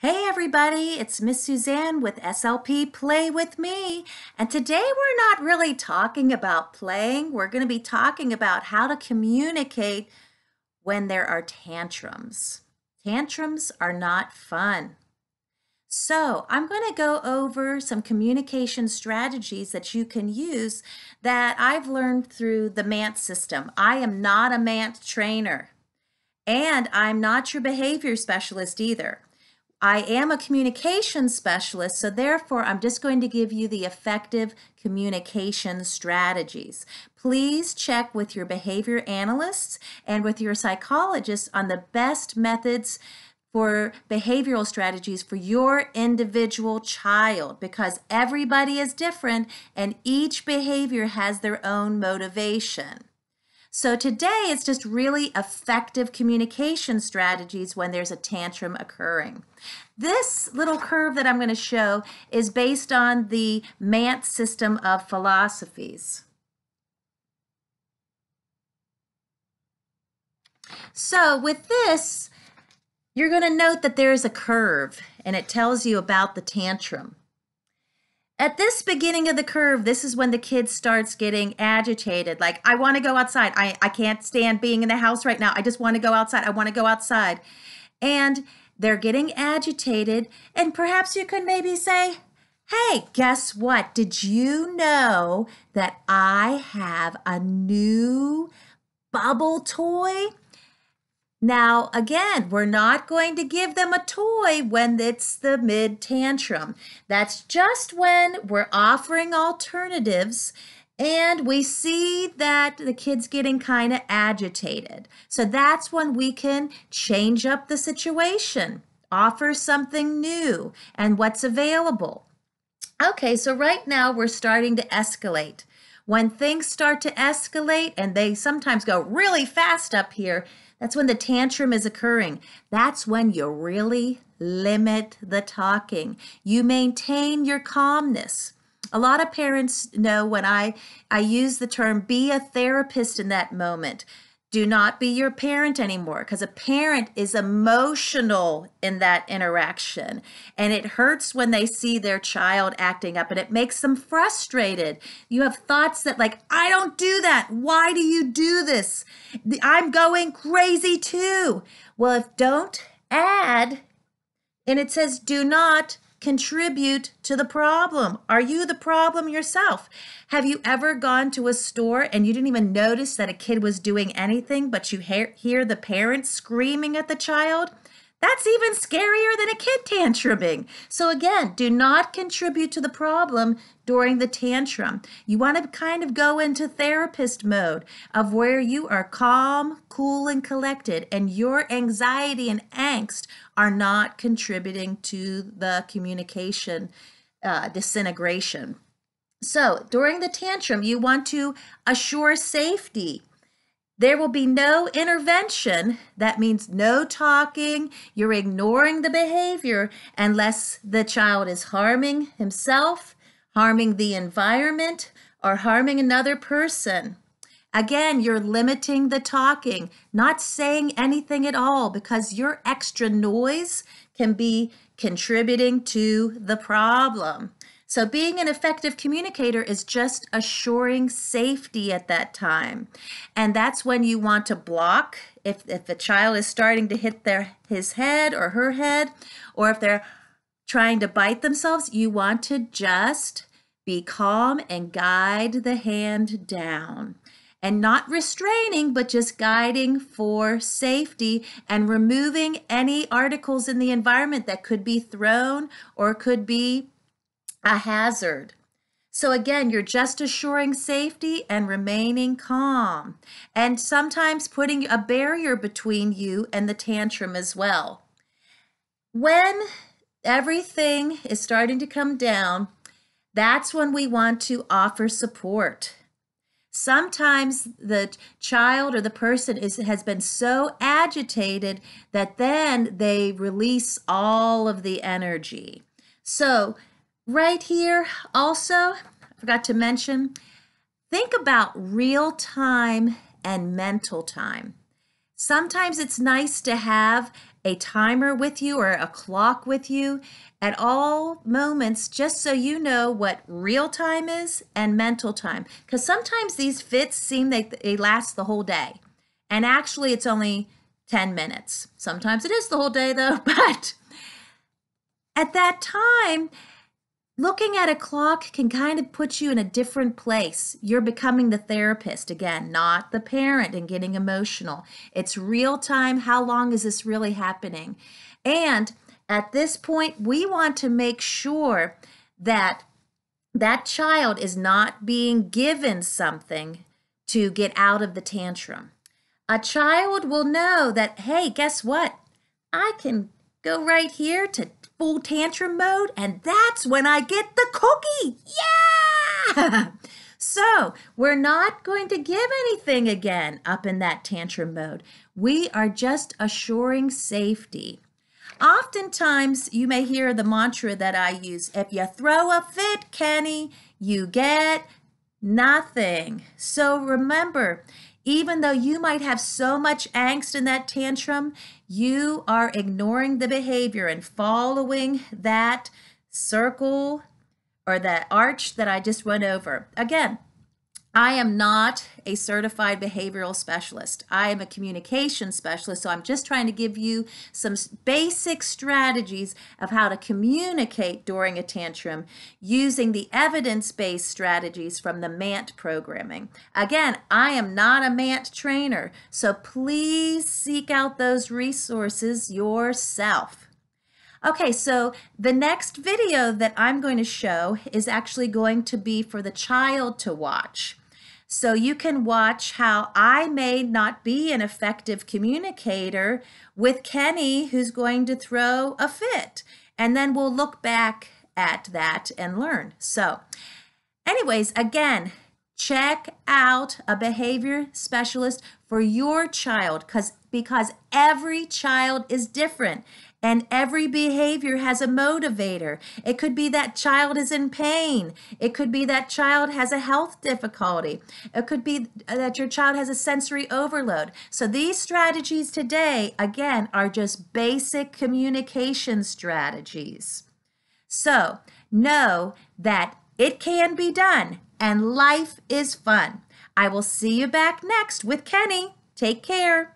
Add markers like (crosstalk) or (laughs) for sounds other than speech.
Hey everybody, it's Miss Suzanne with SLP Play With Me. And today we're not really talking about playing. We're going to be talking about how to communicate when there are tantrums. Tantrums are not fun. So I'm going to go over some communication strategies that you can use that I've learned through the MANT system. I am not a MANT trainer. And I'm not your behavior specialist either. I am a communication specialist, so therefore I'm just going to give you the effective communication strategies. Please check with your behavior analysts and with your psychologists on the best methods for behavioral strategies for your individual child because everybody is different and each behavior has their own motivation. So today it's just really effective communication strategies when there's a tantrum occurring. This little curve that I'm going to show is based on the Mant system of philosophies. So with this, you're going to note that there is a curve and it tells you about the tantrum. At this beginning of the curve, this is when the kid starts getting agitated. Like, I want to go outside. I, I can't stand being in the house right now. I just want to go outside. I want to go outside. And they're getting agitated. And perhaps you could maybe say, Hey, guess what? Did you know that I have a new bubble toy? Now, again, we're not going to give them a toy when it's the mid tantrum. That's just when we're offering alternatives and we see that the kid's getting kind of agitated. So that's when we can change up the situation, offer something new and what's available. Okay, so right now we're starting to escalate. When things start to escalate and they sometimes go really fast up here, that's when the tantrum is occurring. That's when you really limit the talking. You maintain your calmness. A lot of parents know when I, I use the term be a therapist in that moment do not be your parent anymore because a parent is emotional in that interaction and it hurts when they see their child acting up and it makes them frustrated you have thoughts that like i don't do that why do you do this i'm going crazy too well if don't add and it says do not contribute to the problem. Are you the problem yourself? Have you ever gone to a store and you didn't even notice that a kid was doing anything, but you hear hear the parents screaming at the child? That's even scarier than a kid tantruming. So, again, do not contribute to the problem during the tantrum. You want to kind of go into therapist mode of where you are calm, cool, and collected, and your anxiety and angst are not contributing to the communication uh, disintegration. So, during the tantrum, you want to assure safety. There will be no intervention. That means no talking. You're ignoring the behavior unless the child is harming himself, harming the environment, or harming another person. Again, you're limiting the talking, not saying anything at all because your extra noise can be contributing to the problem. So, being an effective communicator is just assuring safety at that time. And that's when you want to block if, if the child is starting to hit their, his head or her head, or if they're trying to bite themselves. You want to just be calm and guide the hand down. And not restraining, but just guiding for safety and removing any articles in the environment that could be thrown or could be a hazard. So again, you're just assuring safety and remaining calm, and sometimes putting a barrier between you and the tantrum as well. When everything is starting to come down, that's when we want to offer support. Sometimes the child or the person is, has been so agitated that then they release all of the energy. So, right here, also, I forgot to mention, think about real time and mental time. Sometimes it's nice to have a timer with you or a clock with you at all moments just so you know what real time is and mental time. Because sometimes these fits seem they, they last the whole day, and actually it's only 10 minutes. Sometimes it is the whole day though, (laughs) but at that time, Looking at a clock can kind of put you in a different place. You're becoming the therapist again, not the parent and getting emotional. It's real time. How long is this really happening? And at this point, we want to make sure that that child is not being given something to get out of the tantrum. A child will know that, hey, guess what? I can go right here to full tantrum mode, and that's when I get the cookie. Yeah! (laughs) so we're not going to give anything again up in that tantrum mode. We are just assuring safety. Oftentimes, you may hear the mantra that I use if you throw a fit, Kenny, you get nothing. So remember, even though you might have so much angst in that tantrum, you are ignoring the behavior and following that circle or that arch that I just went over. Again, I am not a certified behavioral specialist. I am a communication specialist, so I'm just trying to give you some basic strategies of how to communicate during a tantrum using the evidence based strategies from the MANT programming. Again, I am not a MANT trainer, so please seek out those resources yourself. Okay, so the next video that I'm going to show is actually going to be for the child to watch. So you can watch how I may not be an effective communicator with Kenny, who's going to throw a fit. And then we'll look back at that and learn. So, anyways, again, check out a behavior specialist for your child because because every child is different and every behavior has a motivator. It could be that child is in pain. It could be that child has a health difficulty. It could be that your child has a sensory overload. So these strategies today, again, are just basic communication strategies. So know that it can be done and life is fun. I will see you back next with Kenny. Take care.